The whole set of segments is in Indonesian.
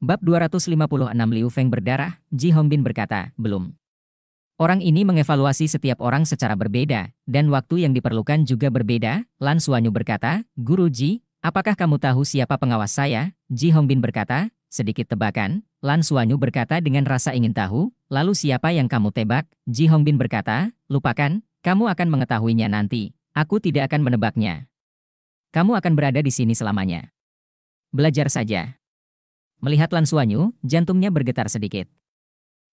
Bab 256 Liu Feng berdarah, Ji Hongbin berkata, belum. Orang ini mengevaluasi setiap orang secara berbeda, dan waktu yang diperlukan juga berbeda, Lan Suanyu berkata, Guru Ji, apakah kamu tahu siapa pengawas saya? Ji Hongbin berkata, sedikit tebakan, Lan Suanyu berkata dengan rasa ingin tahu, lalu siapa yang kamu tebak? Ji Hongbin berkata, lupakan, kamu akan mengetahuinya nanti, aku tidak akan menebaknya. Kamu akan berada di sini selamanya. Belajar saja. Melihat Lan Suanyu, jantungnya bergetar sedikit.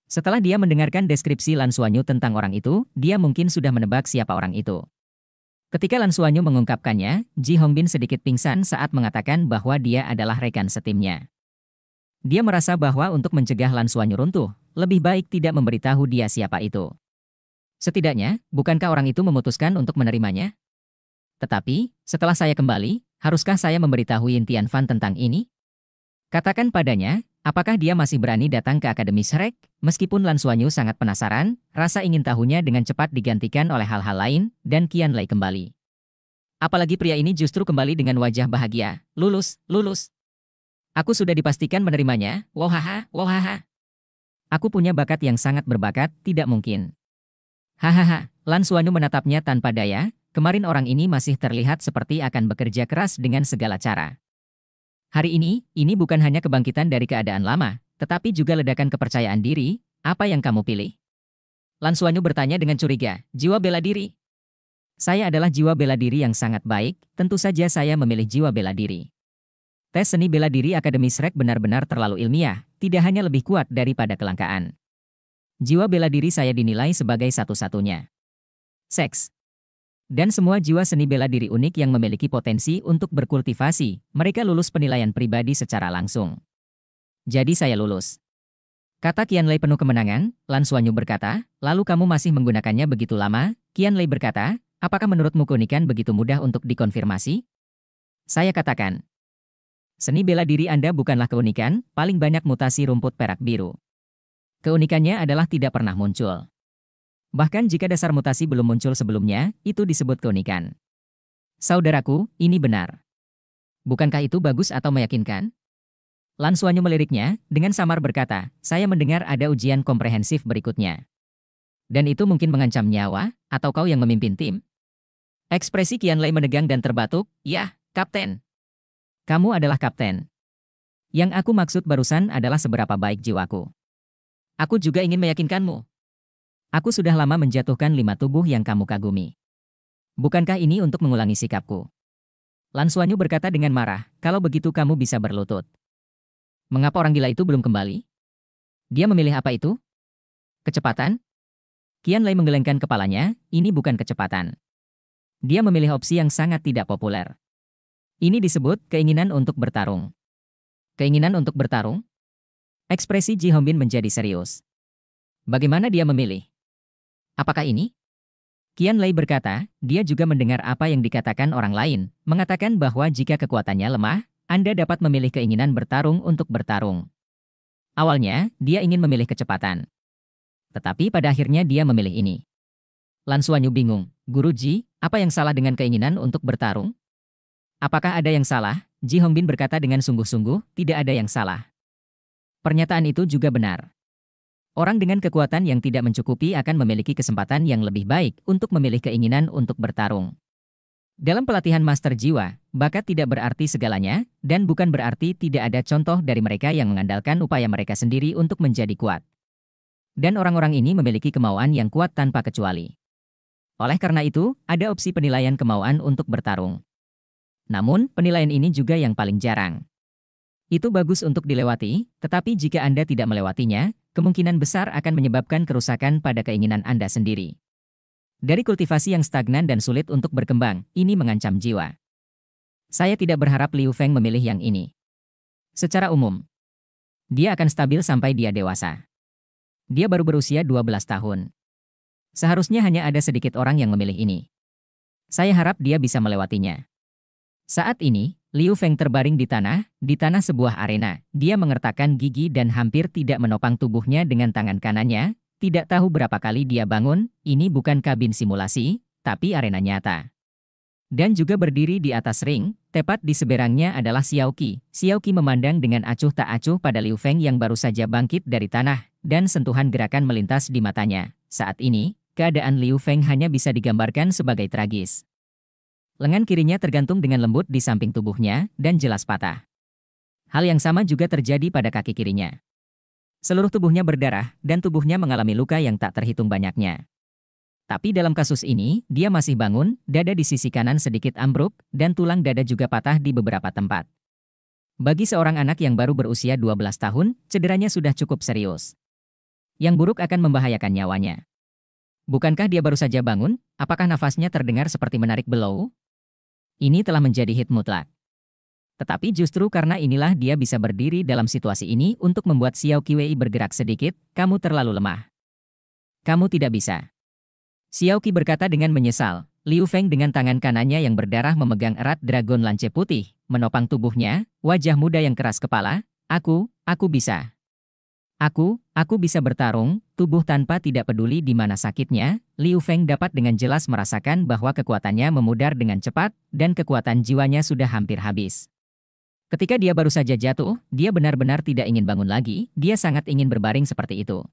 Setelah dia mendengarkan deskripsi Lan Suanyu tentang orang itu, dia mungkin sudah menebak siapa orang itu. Ketika Lan Suanyu mengungkapkannya, Ji Hongbin sedikit pingsan saat mengatakan bahwa dia adalah rekan setimnya. Dia merasa bahwa untuk mencegah Lan Suanyu runtuh, lebih baik tidak memberitahu dia siapa itu. Setidaknya, bukankah orang itu memutuskan untuk menerimanya? Tetapi, setelah saya kembali, haruskah saya memberitahu Yin Fan tentang ini? Katakan padanya, apakah dia masih berani datang ke Akademi Shrek? Meskipun Lan Suanyu sangat penasaran, rasa ingin tahunya dengan cepat digantikan oleh hal-hal lain, dan Kian Lai kembali. Apalagi pria ini justru kembali dengan wajah bahagia. Lulus, lulus. Aku sudah dipastikan menerimanya, wohaha, wohaha. Aku punya bakat yang sangat berbakat, tidak mungkin. Hahaha, Lan Suanyu menatapnya tanpa daya, kemarin orang ini masih terlihat seperti akan bekerja keras dengan segala cara. Hari ini, ini bukan hanya kebangkitan dari keadaan lama, tetapi juga ledakan kepercayaan diri, apa yang kamu pilih? Lansuanyu bertanya dengan curiga, jiwa bela diri. Saya adalah jiwa bela diri yang sangat baik, tentu saja saya memilih jiwa bela diri. Tes seni bela diri Akademi Srek benar-benar terlalu ilmiah, tidak hanya lebih kuat daripada kelangkaan. Jiwa bela diri saya dinilai sebagai satu-satunya. Seks, dan semua jiwa seni bela diri unik yang memiliki potensi untuk berkultivasi, mereka lulus penilaian pribadi secara langsung. Jadi saya lulus. Kata Kian Lei penuh kemenangan, Lan Suanyu berkata, lalu kamu masih menggunakannya begitu lama, Kian Lei berkata, apakah menurutmu keunikan begitu mudah untuk dikonfirmasi? Saya katakan, seni bela diri Anda bukanlah keunikan, paling banyak mutasi rumput perak biru. Keunikannya adalah tidak pernah muncul. Bahkan jika dasar mutasi belum muncul sebelumnya, itu disebut keunikan. Saudaraku, ini benar. Bukankah itu bagus atau meyakinkan? Lan Suanyu meliriknya, dengan samar berkata, saya mendengar ada ujian komprehensif berikutnya. Dan itu mungkin mengancam nyawa, atau kau yang memimpin tim? Ekspresi Kian Lei menegang dan terbatuk, ya, kapten. Kamu adalah kapten. Yang aku maksud barusan adalah seberapa baik jiwaku. Aku juga ingin meyakinkanmu, Aku sudah lama menjatuhkan lima tubuh yang kamu kagumi. Bukankah ini untuk mengulangi sikapku? Lansuanyu berkata dengan marah, kalau begitu kamu bisa berlutut. Mengapa orang gila itu belum kembali? Dia memilih apa itu? Kecepatan? Kian Lei menggelengkan kepalanya, ini bukan kecepatan. Dia memilih opsi yang sangat tidak populer. Ini disebut keinginan untuk bertarung. Keinginan untuk bertarung? Ekspresi Ji Hongbin menjadi serius. Bagaimana dia memilih? Apakah ini? Kian Lei berkata, dia juga mendengar apa yang dikatakan orang lain, mengatakan bahwa jika kekuatannya lemah, Anda dapat memilih keinginan bertarung untuk bertarung. Awalnya, dia ingin memilih kecepatan. Tetapi pada akhirnya dia memilih ini. Lan Suanyu bingung, Ji, apa yang salah dengan keinginan untuk bertarung? Apakah ada yang salah? Ji Hongbin berkata dengan sungguh-sungguh, tidak ada yang salah. Pernyataan itu juga benar. Orang dengan kekuatan yang tidak mencukupi akan memiliki kesempatan yang lebih baik untuk memilih keinginan untuk bertarung. Dalam pelatihan master jiwa, bakat tidak berarti segalanya, dan bukan berarti tidak ada contoh dari mereka yang mengandalkan upaya mereka sendiri untuk menjadi kuat. Dan orang-orang ini memiliki kemauan yang kuat tanpa kecuali. Oleh karena itu, ada opsi penilaian kemauan untuk bertarung. Namun, penilaian ini juga yang paling jarang. Itu bagus untuk dilewati, tetapi jika Anda tidak melewatinya, kemungkinan besar akan menyebabkan kerusakan pada keinginan Anda sendiri. Dari kultivasi yang stagnan dan sulit untuk berkembang, ini mengancam jiwa. Saya tidak berharap Liu Feng memilih yang ini. Secara umum, dia akan stabil sampai dia dewasa. Dia baru berusia 12 tahun. Seharusnya hanya ada sedikit orang yang memilih ini. Saya harap dia bisa melewatinya. Saat ini, Liu Feng terbaring di tanah, di tanah sebuah arena. Dia mengertakkan gigi dan hampir tidak menopang tubuhnya dengan tangan kanannya. Tidak tahu berapa kali dia bangun, ini bukan kabin simulasi, tapi arena nyata. Dan juga berdiri di atas ring, tepat di seberangnya adalah Xiao Qi. Xiao Qi memandang dengan acuh tak acuh pada Liu Feng yang baru saja bangkit dari tanah, dan sentuhan gerakan melintas di matanya. Saat ini, keadaan Liu Feng hanya bisa digambarkan sebagai tragis. Lengan kirinya tergantung dengan lembut di samping tubuhnya dan jelas patah. Hal yang sama juga terjadi pada kaki kirinya. Seluruh tubuhnya berdarah dan tubuhnya mengalami luka yang tak terhitung banyaknya. Tapi dalam kasus ini, dia masih bangun, dada di sisi kanan sedikit ambruk, dan tulang dada juga patah di beberapa tempat. Bagi seorang anak yang baru berusia 12 tahun, cederanya sudah cukup serius. Yang buruk akan membahayakan nyawanya. Bukankah dia baru saja bangun? Apakah nafasnya terdengar seperti menarik belau? Ini telah menjadi hit mutlak. Tetapi justru karena inilah dia bisa berdiri dalam situasi ini untuk membuat Xiao Qiwei bergerak sedikit, kamu terlalu lemah. Kamu tidak bisa. Xiao Qi berkata dengan menyesal, Liu Feng dengan tangan kanannya yang berdarah memegang erat dragon lance putih, menopang tubuhnya, wajah muda yang keras kepala, aku, aku bisa. Aku, aku bisa bertarung, tubuh tanpa tidak peduli di mana sakitnya, Liu Feng dapat dengan jelas merasakan bahwa kekuatannya memudar dengan cepat, dan kekuatan jiwanya sudah hampir habis. Ketika dia baru saja jatuh, dia benar-benar tidak ingin bangun lagi, dia sangat ingin berbaring seperti itu.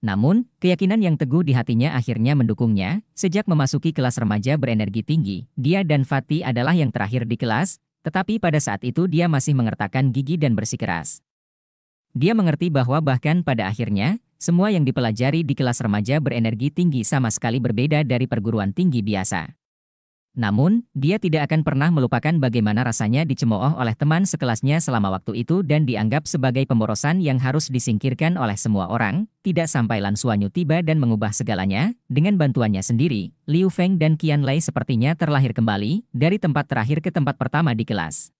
Namun, keyakinan yang teguh di hatinya akhirnya mendukungnya, sejak memasuki kelas remaja berenergi tinggi, dia dan Fatih adalah yang terakhir di kelas, tetapi pada saat itu dia masih mengertakkan gigi dan bersikeras. Dia mengerti bahwa bahkan pada akhirnya, semua yang dipelajari di kelas remaja berenergi tinggi sama sekali berbeda dari perguruan tinggi biasa. Namun, dia tidak akan pernah melupakan bagaimana rasanya dicemooh oleh teman sekelasnya selama waktu itu dan dianggap sebagai pemborosan yang harus disingkirkan oleh semua orang, tidak sampai Lan Suanyu tiba dan mengubah segalanya, dengan bantuannya sendiri, Liu Feng dan Qian Lei sepertinya terlahir kembali, dari tempat terakhir ke tempat pertama di kelas.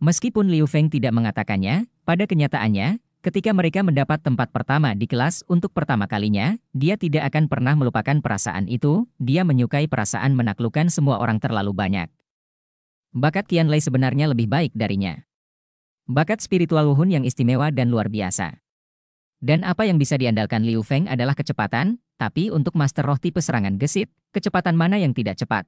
Meskipun Liu Feng tidak mengatakannya, pada kenyataannya, ketika mereka mendapat tempat pertama di kelas untuk pertama kalinya, dia tidak akan pernah melupakan perasaan itu, dia menyukai perasaan menaklukkan semua orang terlalu banyak. Bakat Kian Lei sebenarnya lebih baik darinya. Bakat spiritual Wuhun yang istimewa dan luar biasa. Dan apa yang bisa diandalkan Liu Feng adalah kecepatan, tapi untuk master roh tipe serangan gesit, kecepatan mana yang tidak cepat,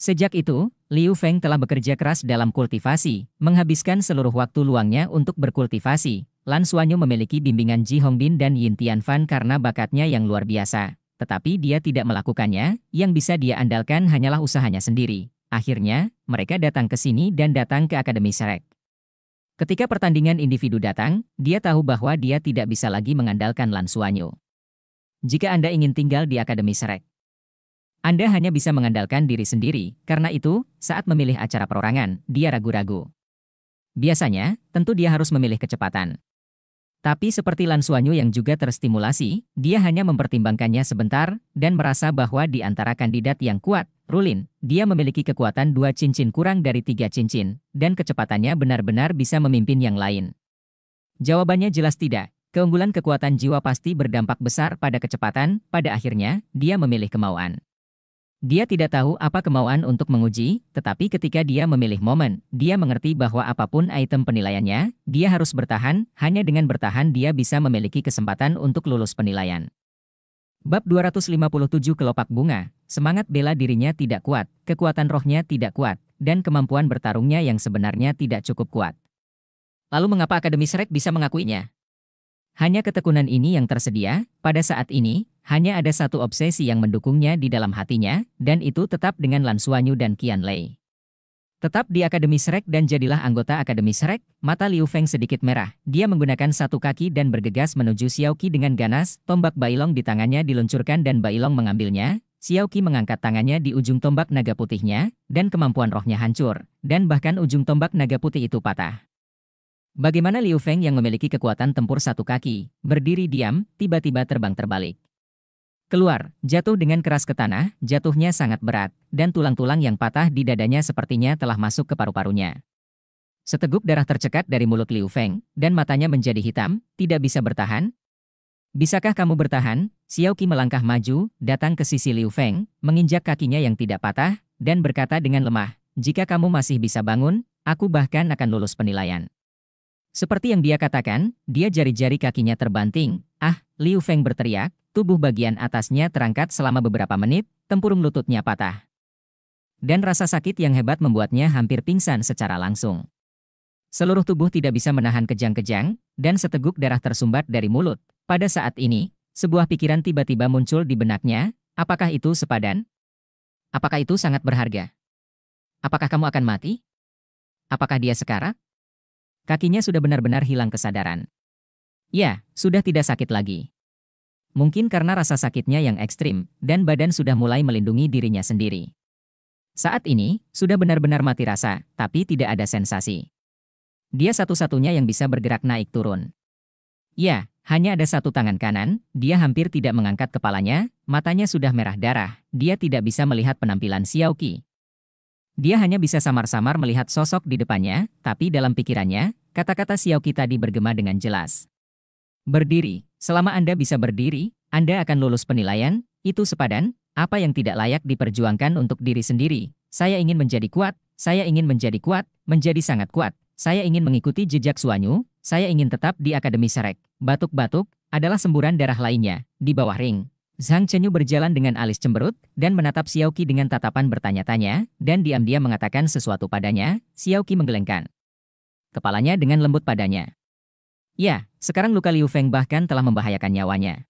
Sejak itu, Liu Feng telah bekerja keras dalam kultivasi, menghabiskan seluruh waktu luangnya untuk berkultivasi. Lan Suanyu memiliki bimbingan Ji Hongbin dan Yin Tianfan karena bakatnya yang luar biasa. Tetapi dia tidak melakukannya, yang bisa dia andalkan hanyalah usahanya sendiri. Akhirnya, mereka datang ke sini dan datang ke Akademi Shrek. Ketika pertandingan individu datang, dia tahu bahwa dia tidak bisa lagi mengandalkan Lan Suanyu. Jika Anda ingin tinggal di Akademi Shrek. Anda hanya bisa mengandalkan diri sendiri, karena itu, saat memilih acara perorangan, dia ragu-ragu. Biasanya, tentu dia harus memilih kecepatan. Tapi seperti Lan Suanyu yang juga terstimulasi, dia hanya mempertimbangkannya sebentar, dan merasa bahwa di antara kandidat yang kuat, Rulin, dia memiliki kekuatan dua cincin kurang dari tiga cincin, dan kecepatannya benar-benar bisa memimpin yang lain. Jawabannya jelas tidak, keunggulan kekuatan jiwa pasti berdampak besar pada kecepatan, pada akhirnya, dia memilih kemauan. Dia tidak tahu apa kemauan untuk menguji, tetapi ketika dia memilih momen, dia mengerti bahwa apapun item penilaiannya, dia harus bertahan, hanya dengan bertahan dia bisa memiliki kesempatan untuk lulus penilaian. Bab 257 Kelopak Bunga, semangat bela dirinya tidak kuat, kekuatan rohnya tidak kuat, dan kemampuan bertarungnya yang sebenarnya tidak cukup kuat. Lalu mengapa Akademi Shrek bisa mengakuinya? Hanya ketekunan ini yang tersedia, pada saat ini, hanya ada satu obsesi yang mendukungnya di dalam hatinya, dan itu tetap dengan Lan Suanyu dan Qian Lei. Tetap di Akademi Shrek dan jadilah anggota Akademi Shrek, mata Liu Feng sedikit merah. Dia menggunakan satu kaki dan bergegas menuju Xiao Qi dengan ganas, tombak Bailong di tangannya diluncurkan dan Bailong mengambilnya. Xiao Qi mengangkat tangannya di ujung tombak naga putihnya, dan kemampuan rohnya hancur, dan bahkan ujung tombak naga putih itu patah. Bagaimana Liu Feng yang memiliki kekuatan tempur satu kaki, berdiri diam, tiba-tiba terbang terbalik. Keluar, jatuh dengan keras ke tanah, jatuhnya sangat berat, dan tulang-tulang yang patah di dadanya sepertinya telah masuk ke paru-parunya. Seteguk darah tercekat dari mulut Liu Feng, dan matanya menjadi hitam, tidak bisa bertahan. Bisakah kamu bertahan? Xiao Qi melangkah maju, datang ke sisi Liu Feng, menginjak kakinya yang tidak patah, dan berkata dengan lemah, jika kamu masih bisa bangun, aku bahkan akan lulus penilaian. Seperti yang dia katakan, dia jari-jari kakinya terbanting. Ah, Liu Feng berteriak, tubuh bagian atasnya terangkat selama beberapa menit, tempurung lututnya patah. Dan rasa sakit yang hebat membuatnya hampir pingsan secara langsung. Seluruh tubuh tidak bisa menahan kejang-kejang, dan seteguk darah tersumbat dari mulut. Pada saat ini, sebuah pikiran tiba-tiba muncul di benaknya, apakah itu sepadan? Apakah itu sangat berharga? Apakah kamu akan mati? Apakah dia sekarang? Kakinya sudah benar-benar hilang kesadaran. Ya, sudah tidak sakit lagi. Mungkin karena rasa sakitnya yang ekstrim, dan badan sudah mulai melindungi dirinya sendiri. Saat ini, sudah benar-benar mati rasa, tapi tidak ada sensasi. Dia satu-satunya yang bisa bergerak naik turun. Ya, hanya ada satu tangan kanan, dia hampir tidak mengangkat kepalanya, matanya sudah merah darah, dia tidak bisa melihat penampilan Xiaoqi. Dia hanya bisa samar-samar melihat sosok di depannya, tapi dalam pikirannya, kata-kata Xiaoqi tadi bergema dengan jelas. Berdiri. Selama Anda bisa berdiri, Anda akan lulus penilaian, itu sepadan, apa yang tidak layak diperjuangkan untuk diri sendiri. Saya ingin menjadi kuat, saya ingin menjadi kuat, menjadi sangat kuat. Saya ingin mengikuti jejak Suanyu, saya ingin tetap di Akademi Sarek. Batuk-batuk adalah semburan darah lainnya, di bawah ring. Zhang Chenyu berjalan dengan alis cemberut dan menatap Xiaoqi dengan tatapan bertanya-tanya dan diam-diam mengatakan sesuatu padanya, Xiaoqi menggelengkan kepalanya dengan lembut padanya. Ya, sekarang luka Liu Feng bahkan telah membahayakan nyawanya.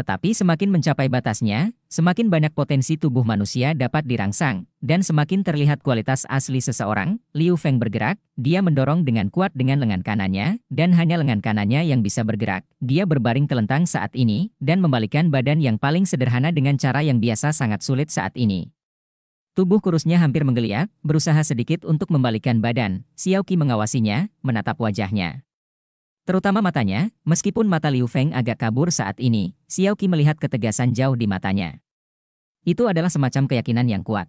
Tetapi semakin mencapai batasnya, semakin banyak potensi tubuh manusia dapat dirangsang, dan semakin terlihat kualitas asli seseorang, Liu Feng bergerak, dia mendorong dengan kuat dengan lengan kanannya, dan hanya lengan kanannya yang bisa bergerak. Dia berbaring telentang saat ini, dan membalikan badan yang paling sederhana dengan cara yang biasa sangat sulit saat ini. Tubuh kurusnya hampir menggeliat, berusaha sedikit untuk membalikan badan. Xiao Qi mengawasinya, menatap wajahnya. Terutama matanya, meskipun mata Liu Feng agak kabur saat ini, Xiao Qi melihat ketegasan jauh di matanya. Itu adalah semacam keyakinan yang kuat.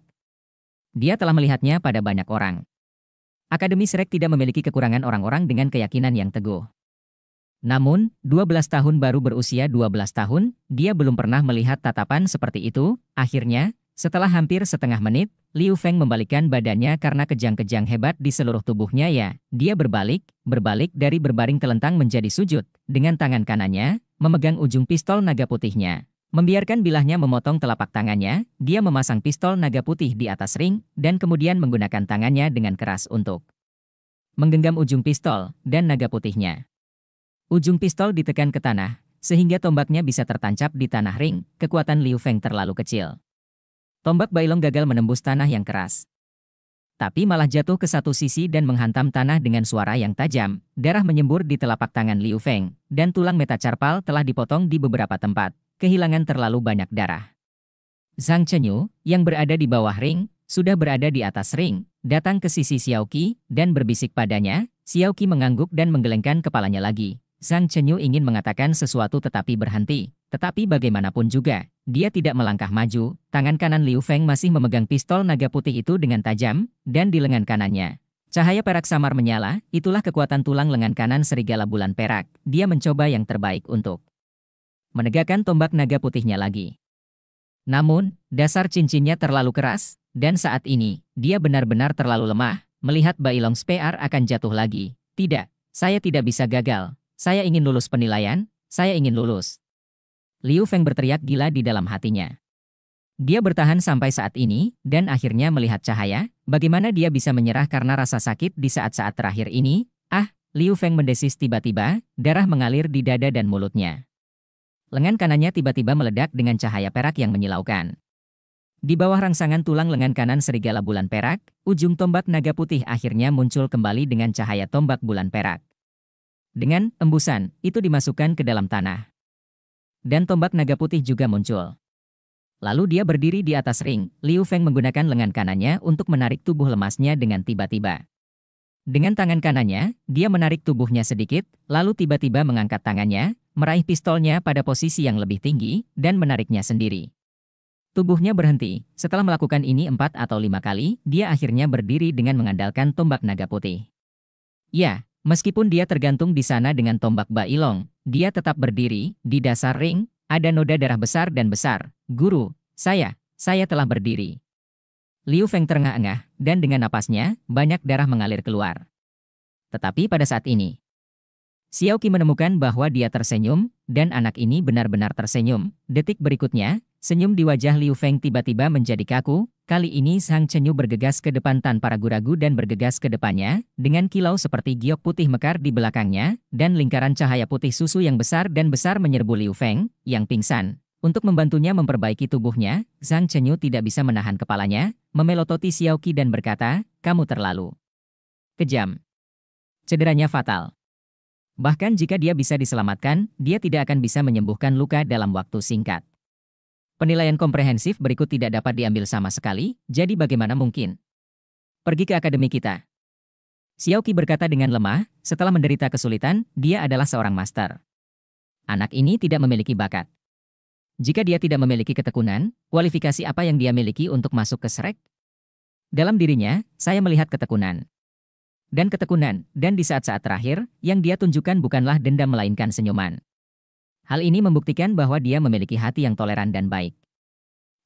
Dia telah melihatnya pada banyak orang. Akademi Srek tidak memiliki kekurangan orang-orang dengan keyakinan yang teguh. Namun, 12 tahun baru berusia 12 tahun, dia belum pernah melihat tatapan seperti itu. Akhirnya, setelah hampir setengah menit, Liu Feng membalikkan badannya karena kejang-kejang hebat di seluruh tubuhnya ya. Dia berbalik, berbalik dari berbaring telentang menjadi sujud. Dengan tangan kanannya, memegang ujung pistol naga putihnya. Membiarkan bilahnya memotong telapak tangannya, dia memasang pistol naga putih di atas ring, dan kemudian menggunakan tangannya dengan keras untuk menggenggam ujung pistol dan naga putihnya. Ujung pistol ditekan ke tanah, sehingga tombaknya bisa tertancap di tanah ring, kekuatan Liu Feng terlalu kecil. Tombak Bailong gagal menembus tanah yang keras. Tapi malah jatuh ke satu sisi dan menghantam tanah dengan suara yang tajam, darah menyembur di telapak tangan Liu Feng, dan tulang metacarpal telah dipotong di beberapa tempat, kehilangan terlalu banyak darah. Zhang Chenyu, yang berada di bawah ring, sudah berada di atas ring, datang ke sisi Xiao Qi dan berbisik padanya, Xiao Qi mengangguk dan menggelengkan kepalanya lagi. Zhang Chenyu ingin mengatakan sesuatu tetapi berhenti, tetapi bagaimanapun juga, dia tidak melangkah maju, tangan kanan Liu Feng masih memegang pistol naga putih itu dengan tajam, dan di lengan kanannya. Cahaya perak samar menyala, itulah kekuatan tulang lengan kanan serigala bulan perak. Dia mencoba yang terbaik untuk menegakkan tombak naga putihnya lagi. Namun, dasar cincinnya terlalu keras, dan saat ini, dia benar-benar terlalu lemah, melihat Bailong Spear akan jatuh lagi. Tidak, saya tidak bisa gagal. Saya ingin lulus penilaian, saya ingin lulus. Liu Feng berteriak gila di dalam hatinya. Dia bertahan sampai saat ini, dan akhirnya melihat cahaya, bagaimana dia bisa menyerah karena rasa sakit di saat-saat terakhir ini, ah, Liu Feng mendesis tiba-tiba, darah mengalir di dada dan mulutnya. Lengan kanannya tiba-tiba meledak dengan cahaya perak yang menyilaukan. Di bawah rangsangan tulang lengan kanan serigala bulan perak, ujung tombak naga putih akhirnya muncul kembali dengan cahaya tombak bulan perak. Dengan embusan, itu dimasukkan ke dalam tanah dan tombak naga putih juga muncul. Lalu dia berdiri di atas ring, Liu Feng menggunakan lengan kanannya untuk menarik tubuh lemasnya dengan tiba-tiba. Dengan tangan kanannya, dia menarik tubuhnya sedikit, lalu tiba-tiba mengangkat tangannya, meraih pistolnya pada posisi yang lebih tinggi, dan menariknya sendiri. Tubuhnya berhenti. Setelah melakukan ini empat atau lima kali, dia akhirnya berdiri dengan mengandalkan tombak naga putih. Ya, Meskipun dia tergantung di sana dengan tombak Bailong, dia tetap berdiri, di dasar ring, ada noda darah besar dan besar. Guru, saya, saya telah berdiri. Liu Feng terengah-engah, dan dengan napasnya, banyak darah mengalir keluar. Tetapi pada saat ini, Xiao Qi menemukan bahwa dia tersenyum, dan anak ini benar-benar tersenyum. Detik berikutnya, Senyum di wajah Liu Feng tiba-tiba menjadi kaku, kali ini Sang Chenyu bergegas ke depan tanpa ragu-ragu dan bergegas ke depannya, dengan kilau seperti giok putih mekar di belakangnya, dan lingkaran cahaya putih susu yang besar dan besar menyerbu Liu Feng, yang pingsan. Untuk membantunya memperbaiki tubuhnya, Zhang Chenyu tidak bisa menahan kepalanya, memelototi Xiao Qi dan berkata, kamu terlalu kejam. Cederanya fatal. Bahkan jika dia bisa diselamatkan, dia tidak akan bisa menyembuhkan luka dalam waktu singkat. Penilaian komprehensif berikut tidak dapat diambil sama sekali, jadi bagaimana mungkin? Pergi ke akademi kita. Xiaoqi berkata dengan lemah, setelah menderita kesulitan, dia adalah seorang master. Anak ini tidak memiliki bakat. Jika dia tidak memiliki ketekunan, kualifikasi apa yang dia miliki untuk masuk ke Srek? Dalam dirinya, saya melihat ketekunan. Dan ketekunan, dan di saat-saat terakhir, yang dia tunjukkan bukanlah dendam melainkan senyuman. Hal ini membuktikan bahwa dia memiliki hati yang toleran dan baik.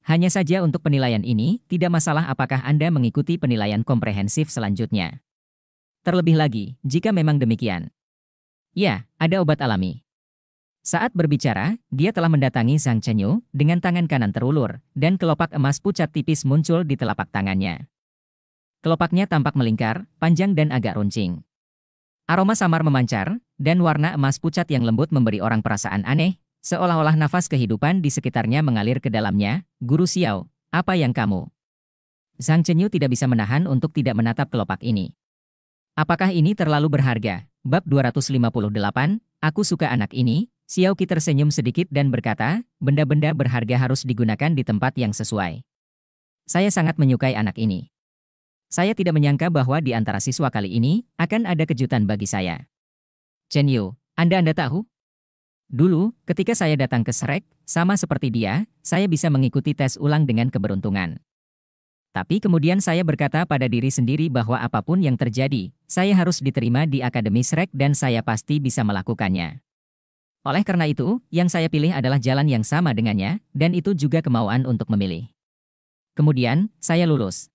Hanya saja untuk penilaian ini, tidak masalah apakah Anda mengikuti penilaian komprehensif selanjutnya. Terlebih lagi, jika memang demikian. Ya, ada obat alami. Saat berbicara, dia telah mendatangi Zhang Chenyu dengan tangan kanan terulur, dan kelopak emas pucat tipis muncul di telapak tangannya. Kelopaknya tampak melingkar, panjang dan agak runcing. Aroma samar memancar, dan warna emas pucat yang lembut memberi orang perasaan aneh, seolah-olah nafas kehidupan di sekitarnya mengalir ke dalamnya, Guru Xiao, apa yang kamu? Zhang Chenyu tidak bisa menahan untuk tidak menatap kelopak ini. Apakah ini terlalu berharga? Bab 258, Aku suka anak ini, Xiao Qi tersenyum sedikit dan berkata, benda-benda berharga harus digunakan di tempat yang sesuai. Saya sangat menyukai anak ini. Saya tidak menyangka bahwa di antara siswa kali ini, akan ada kejutan bagi saya. Chenyo, Anda Anda tahu? Dulu, ketika saya datang ke Shrek, sama seperti dia, saya bisa mengikuti tes ulang dengan keberuntungan. Tapi kemudian saya berkata pada diri sendiri bahwa apapun yang terjadi, saya harus diterima di Akademi Shrek dan saya pasti bisa melakukannya. Oleh karena itu, yang saya pilih adalah jalan yang sama dengannya, dan itu juga kemauan untuk memilih. Kemudian, saya lulus.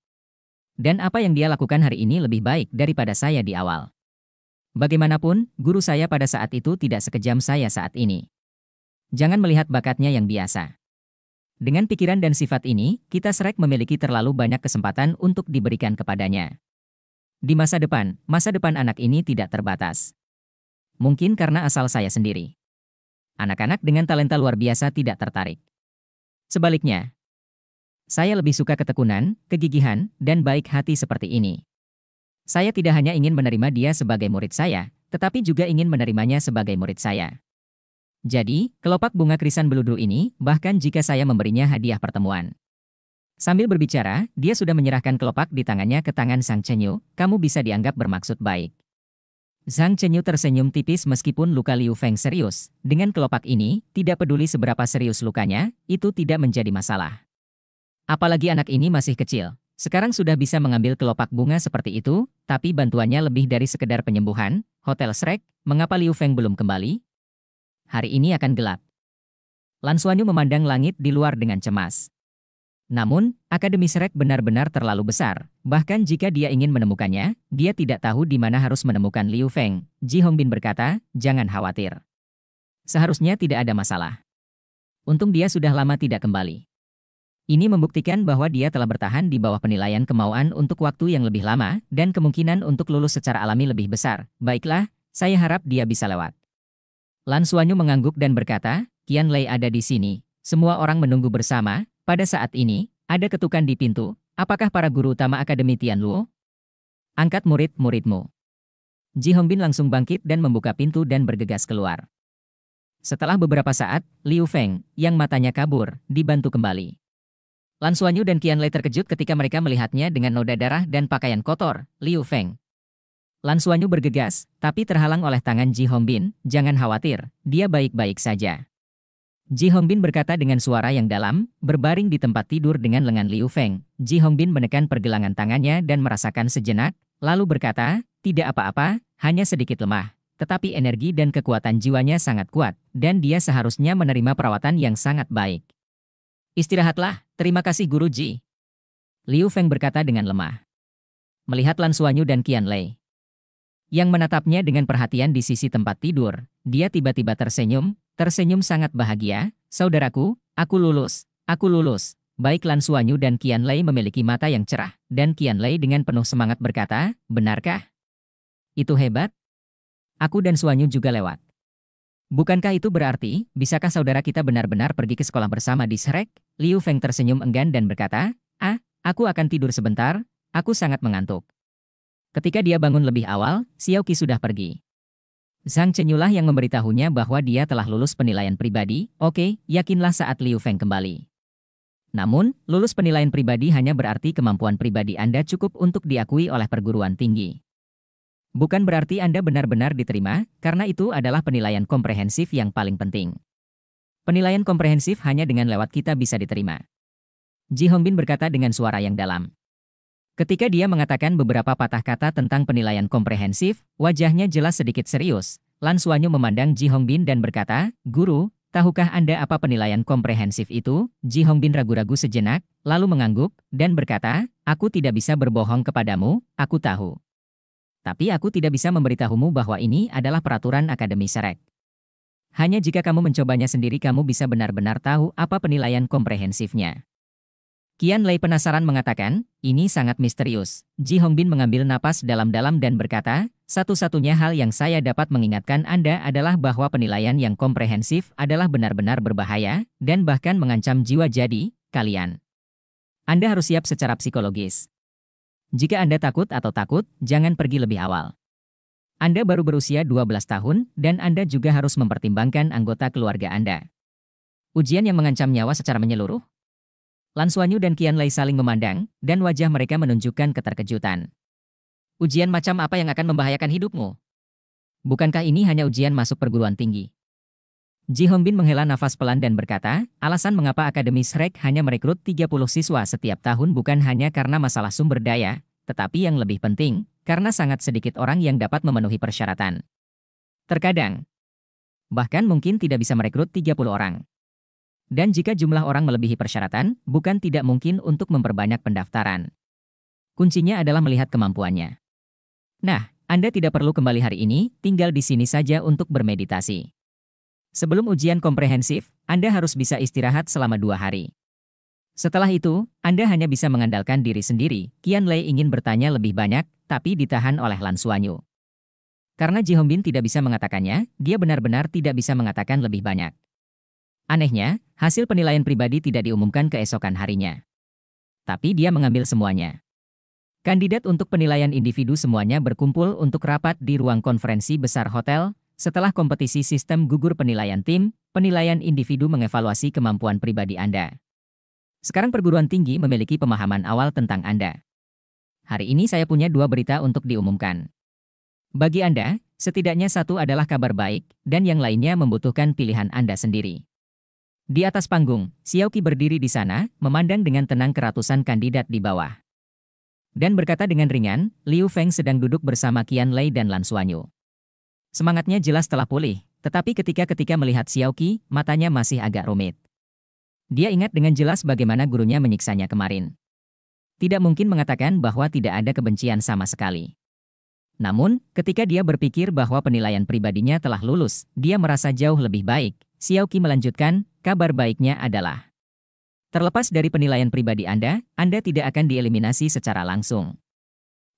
Dan apa yang dia lakukan hari ini lebih baik daripada saya di awal. Bagaimanapun, guru saya pada saat itu tidak sekejam saya saat ini. Jangan melihat bakatnya yang biasa. Dengan pikiran dan sifat ini, kita serek memiliki terlalu banyak kesempatan untuk diberikan kepadanya. Di masa depan, masa depan anak ini tidak terbatas. Mungkin karena asal saya sendiri. Anak-anak dengan talenta luar biasa tidak tertarik. Sebaliknya, saya lebih suka ketekunan, kegigihan, dan baik hati seperti ini. Saya tidak hanya ingin menerima dia sebagai murid saya, tetapi juga ingin menerimanya sebagai murid saya. Jadi, kelopak bunga krisan beludru ini, bahkan jika saya memberinya hadiah pertemuan. Sambil berbicara, dia sudah menyerahkan kelopak di tangannya ke tangan Sang Chenyu, kamu bisa dianggap bermaksud baik. Sang Chenyu tersenyum tipis meskipun luka Liu Feng serius. Dengan kelopak ini, tidak peduli seberapa serius lukanya, itu tidak menjadi masalah. Apalagi anak ini masih kecil. Sekarang sudah bisa mengambil kelopak bunga seperti itu, tapi bantuannya lebih dari sekedar penyembuhan. Hotel Shrek, mengapa Liu Feng belum kembali? Hari ini akan gelap. Lan Suanyu memandang langit di luar dengan cemas. Namun, Akademi Shrek benar-benar terlalu besar. Bahkan jika dia ingin menemukannya, dia tidak tahu di mana harus menemukan Liu Feng. Ji Hongbin berkata, jangan khawatir. Seharusnya tidak ada masalah. Untung dia sudah lama tidak kembali. Ini membuktikan bahwa dia telah bertahan di bawah penilaian kemauan untuk waktu yang lebih lama, dan kemungkinan untuk lulus secara alami lebih besar. Baiklah, saya harap dia bisa lewat. Lan Suanyu mengangguk dan berkata, Kian Lei ada di sini. Semua orang menunggu bersama. Pada saat ini, ada ketukan di pintu. Apakah para guru utama Akademi Tian Luo? Angkat murid-muridmu. Ji Hongbin langsung bangkit dan membuka pintu dan bergegas keluar. Setelah beberapa saat, Liu Feng, yang matanya kabur, dibantu kembali. Lan Suanyu dan Lei terkejut ketika mereka melihatnya dengan noda darah dan pakaian kotor, Liu Feng. Lan Suanyu bergegas, tapi terhalang oleh tangan Ji Hongbin, jangan khawatir, dia baik-baik saja. Ji Hongbin berkata dengan suara yang dalam, berbaring di tempat tidur dengan lengan Liu Feng. Ji Hongbin menekan pergelangan tangannya dan merasakan sejenak, lalu berkata, tidak apa-apa, hanya sedikit lemah. Tetapi energi dan kekuatan jiwanya sangat kuat, dan dia seharusnya menerima perawatan yang sangat baik. Istirahatlah, Terima kasih Guru Ji. Liu Feng berkata dengan lemah. Melihat Lan Suanyu dan Qian Lei. Yang menatapnya dengan perhatian di sisi tempat tidur, dia tiba-tiba tersenyum, tersenyum sangat bahagia. Saudaraku, aku lulus, aku lulus. Baik Lan Suanyu dan Qian Lei memiliki mata yang cerah, dan Qian Lei dengan penuh semangat berkata, benarkah? Itu hebat. Aku dan Suanyu juga lewat. Bukankah itu berarti, bisakah saudara kita benar-benar pergi ke sekolah bersama di Shrek? Liu Feng tersenyum enggan dan berkata, Ah, aku akan tidur sebentar, aku sangat mengantuk. Ketika dia bangun lebih awal, Xiao Qi sudah pergi. Zhang Chenyulah yang memberitahunya bahwa dia telah lulus penilaian pribadi, oke, yakinlah saat Liu Feng kembali. Namun, lulus penilaian pribadi hanya berarti kemampuan pribadi Anda cukup untuk diakui oleh perguruan tinggi. Bukan berarti Anda benar-benar diterima, karena itu adalah penilaian komprehensif yang paling penting. Penilaian komprehensif hanya dengan lewat kita bisa diterima. Ji Hongbin berkata dengan suara yang dalam. Ketika dia mengatakan beberapa patah kata tentang penilaian komprehensif, wajahnya jelas sedikit serius. Lan Suanyu memandang Ji Hongbin dan berkata, Guru, tahukah Anda apa penilaian komprehensif itu? Ji Hongbin ragu-ragu sejenak, lalu mengangguk, dan berkata, Aku tidak bisa berbohong kepadamu, aku tahu. Tapi aku tidak bisa memberitahumu bahwa ini adalah peraturan Akademi Serek. Hanya jika kamu mencobanya sendiri kamu bisa benar-benar tahu apa penilaian komprehensifnya. Kian Lei penasaran mengatakan, ini sangat misterius. Ji Hongbin mengambil napas dalam-dalam dan berkata, satu-satunya hal yang saya dapat mengingatkan Anda adalah bahwa penilaian yang komprehensif adalah benar-benar berbahaya dan bahkan mengancam jiwa jadi kalian. Anda harus siap secara psikologis. Jika Anda takut atau takut, jangan pergi lebih awal. Anda baru berusia 12 tahun, dan Anda juga harus mempertimbangkan anggota keluarga Anda. Ujian yang mengancam nyawa secara menyeluruh? Lan Suanyu dan Kian Lei saling memandang, dan wajah mereka menunjukkan keterkejutan. Ujian macam apa yang akan membahayakan hidupmu? Bukankah ini hanya ujian masuk perguruan tinggi? Ji Hongbin menghela nafas pelan dan berkata, alasan mengapa Akademi Shrek hanya merekrut 30 siswa setiap tahun bukan hanya karena masalah sumber daya, tetapi yang lebih penting, karena sangat sedikit orang yang dapat memenuhi persyaratan. Terkadang, bahkan mungkin tidak bisa merekrut 30 orang. Dan jika jumlah orang melebihi persyaratan, bukan tidak mungkin untuk memperbanyak pendaftaran. Kuncinya adalah melihat kemampuannya. Nah, Anda tidak perlu kembali hari ini, tinggal di sini saja untuk bermeditasi. Sebelum ujian komprehensif, Anda harus bisa istirahat selama dua hari. Setelah itu, Anda hanya bisa mengandalkan diri sendiri. Kian Lei ingin bertanya lebih banyak, tapi ditahan oleh Lan Suanyu. Karena Ji Hongbin tidak bisa mengatakannya, dia benar-benar tidak bisa mengatakan lebih banyak. Anehnya, hasil penilaian pribadi tidak diumumkan keesokan harinya. Tapi dia mengambil semuanya. Kandidat untuk penilaian individu semuanya berkumpul untuk rapat di ruang konferensi besar hotel, setelah kompetisi sistem gugur penilaian tim, penilaian individu mengevaluasi kemampuan pribadi Anda. Sekarang perguruan tinggi memiliki pemahaman awal tentang Anda. Hari ini saya punya dua berita untuk diumumkan. Bagi Anda, setidaknya satu adalah kabar baik, dan yang lainnya membutuhkan pilihan Anda sendiri. Di atas panggung, Xiaoqi berdiri di sana, memandang dengan tenang keratusan kandidat di bawah. Dan berkata dengan ringan, Liu Feng sedang duduk bersama Qian Lei dan Lan Suanyu. Semangatnya jelas telah pulih, tetapi ketika-ketika melihat Xiaoqi, matanya masih agak rumit. Dia ingat dengan jelas bagaimana gurunya menyiksanya kemarin. Tidak mungkin mengatakan bahwa tidak ada kebencian sama sekali. Namun, ketika dia berpikir bahwa penilaian pribadinya telah lulus, dia merasa jauh lebih baik. Xiaoqi melanjutkan, kabar baiknya adalah Terlepas dari penilaian pribadi Anda, Anda tidak akan dieliminasi secara langsung.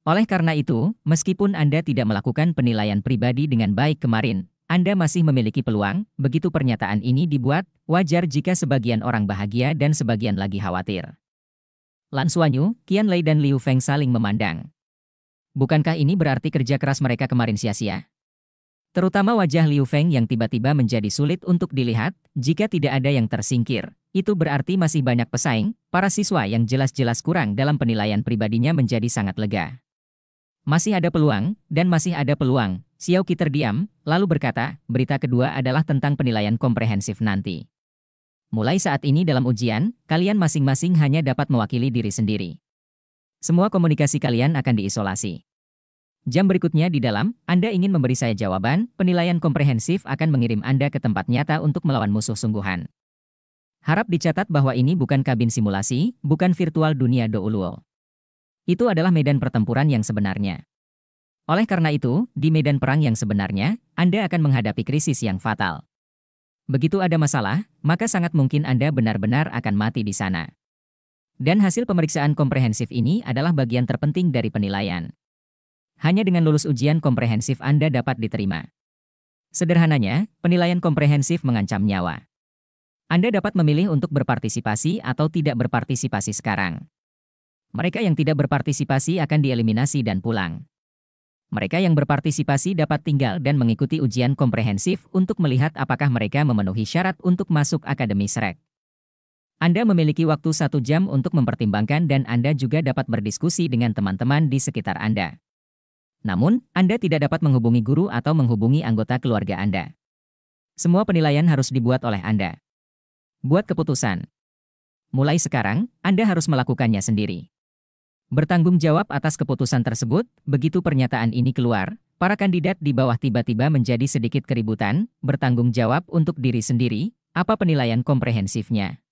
Oleh karena itu, meskipun Anda tidak melakukan penilaian pribadi dengan baik kemarin, Anda masih memiliki peluang. Begitu pernyataan ini dibuat, wajar jika sebagian orang bahagia dan sebagian lagi khawatir. Lan Suanyu, Qian Lei dan Liu Feng saling memandang. Bukankah ini berarti kerja keras mereka kemarin sia-sia? Terutama wajah Liu Feng yang tiba-tiba menjadi sulit untuk dilihat, jika tidak ada yang tersingkir, itu berarti masih banyak pesaing, para siswa yang jelas-jelas kurang dalam penilaian pribadinya menjadi sangat lega. Masih ada peluang, dan masih ada peluang. Xiao Qi terdiam, lalu berkata, berita kedua adalah tentang penilaian komprehensif nanti. Mulai saat ini dalam ujian, kalian masing-masing hanya dapat mewakili diri sendiri. Semua komunikasi kalian akan diisolasi. Jam berikutnya di dalam, Anda ingin memberi saya jawaban, penilaian komprehensif akan mengirim Anda ke tempat nyata untuk melawan musuh sungguhan. Harap dicatat bahwa ini bukan kabin simulasi, bukan virtual dunia Douluo. Itu adalah medan pertempuran yang sebenarnya. Oleh karena itu, di medan perang yang sebenarnya, Anda akan menghadapi krisis yang fatal. Begitu ada masalah, maka sangat mungkin Anda benar-benar akan mati di sana. Dan hasil pemeriksaan komprehensif ini adalah bagian terpenting dari penilaian. Hanya dengan lulus ujian komprehensif Anda dapat diterima. Sederhananya, penilaian komprehensif mengancam nyawa. Anda dapat memilih untuk berpartisipasi atau tidak berpartisipasi sekarang. Mereka yang tidak berpartisipasi akan dieliminasi dan pulang. Mereka yang berpartisipasi dapat tinggal dan mengikuti ujian komprehensif untuk melihat apakah mereka memenuhi syarat untuk masuk Akademi Srek. Anda memiliki waktu satu jam untuk mempertimbangkan dan Anda juga dapat berdiskusi dengan teman-teman di sekitar Anda. Namun, Anda tidak dapat menghubungi guru atau menghubungi anggota keluarga Anda. Semua penilaian harus dibuat oleh Anda. Buat keputusan. Mulai sekarang, Anda harus melakukannya sendiri bertanggung jawab atas keputusan tersebut. Begitu pernyataan ini keluar, para kandidat di bawah tiba-tiba menjadi sedikit keributan, bertanggung jawab untuk diri sendiri, apa penilaian komprehensifnya.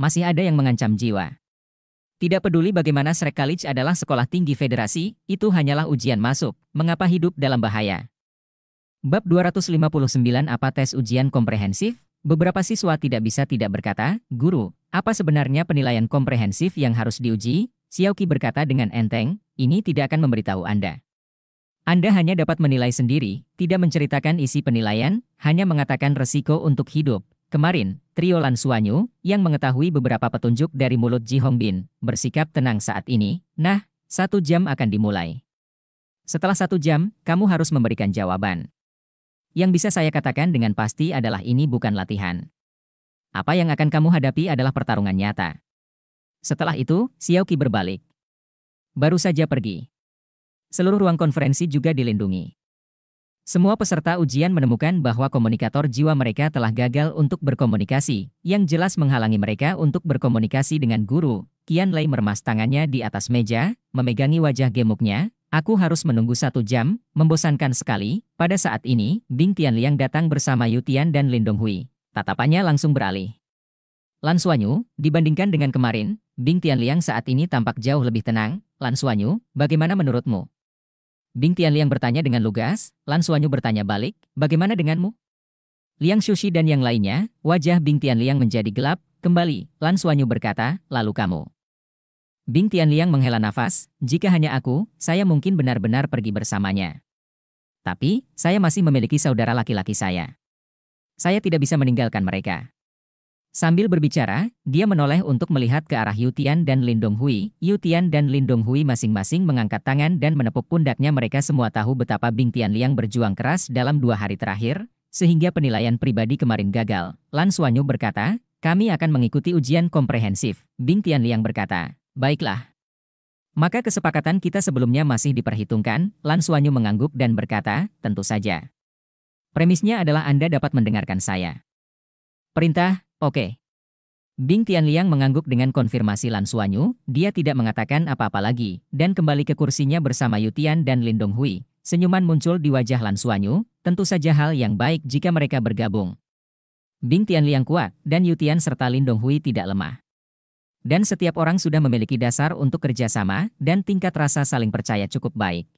Masih ada yang mengancam jiwa. Tidak peduli bagaimana Srek College adalah sekolah tinggi federasi, itu hanyalah ujian masuk, mengapa hidup dalam bahaya. Bab 259 Apa tes ujian komprehensif? Beberapa siswa tidak bisa tidak berkata, Guru, apa sebenarnya penilaian komprehensif yang harus diuji? Xiaoqi berkata dengan enteng, ini tidak akan memberitahu Anda. Anda hanya dapat menilai sendiri, tidak menceritakan isi penilaian, hanya mengatakan resiko untuk hidup. Kemarin, trio Lan Suanyu, yang mengetahui beberapa petunjuk dari mulut Ji Hongbin, bersikap tenang saat ini, nah, satu jam akan dimulai. Setelah satu jam, kamu harus memberikan jawaban. Yang bisa saya katakan dengan pasti adalah ini bukan latihan. Apa yang akan kamu hadapi adalah pertarungan nyata. Setelah itu, Xiao Qi berbalik. Baru saja pergi. Seluruh ruang konferensi juga dilindungi. Semua peserta ujian menemukan bahwa komunikator jiwa mereka telah gagal untuk berkomunikasi, yang jelas menghalangi mereka untuk berkomunikasi dengan guru. Kian Lei meremas tangannya di atas meja, memegangi wajah gemuknya. Aku harus menunggu satu jam, membosankan sekali. Pada saat ini, Bing Tianliang datang bersama Yu Tian dan Lin Donghui. Tatapannya langsung beralih. Lan Suanyu, dibandingkan dengan kemarin, Bing Tianliang saat ini tampak jauh lebih tenang, Lan Suanyu, bagaimana menurutmu? Bing Tianliang bertanya dengan lugas, Lan Suanyu bertanya balik, bagaimana denganmu? Liang Shushi dan yang lainnya, wajah Bing Tianliang menjadi gelap, kembali, Lan Suanyu berkata, lalu kamu. Bing Tianliang menghela nafas, jika hanya aku, saya mungkin benar-benar pergi bersamanya. Tapi, saya masih memiliki saudara laki-laki saya. Saya tidak bisa meninggalkan mereka. Sambil berbicara, dia menoleh untuk melihat ke arah Yutian dan Lindong Hui. Yutian dan Lindong Hui masing-masing mengangkat tangan dan menepuk pundaknya mereka semua tahu betapa Bing Tian Liang berjuang keras dalam dua hari terakhir, sehingga penilaian pribadi kemarin gagal. Lan Suanyu berkata, kami akan mengikuti ujian komprehensif. Bing Tian Liang berkata, baiklah. Maka kesepakatan kita sebelumnya masih diperhitungkan, Lan Suanyu mengangguk dan berkata, tentu saja. Premisnya adalah Anda dapat mendengarkan saya. Perintah, Oke. Bing Tianliang mengangguk dengan konfirmasi Lan Suanyu, dia tidak mengatakan apa-apa lagi, dan kembali ke kursinya bersama Yutian dan Lindong Hui. Senyuman muncul di wajah Lan Suanyu, tentu saja hal yang baik jika mereka bergabung. Bing Tianliang kuat, dan Yutian serta Lindong Hui tidak lemah. Dan setiap orang sudah memiliki dasar untuk kerjasama, dan tingkat rasa saling percaya cukup baik.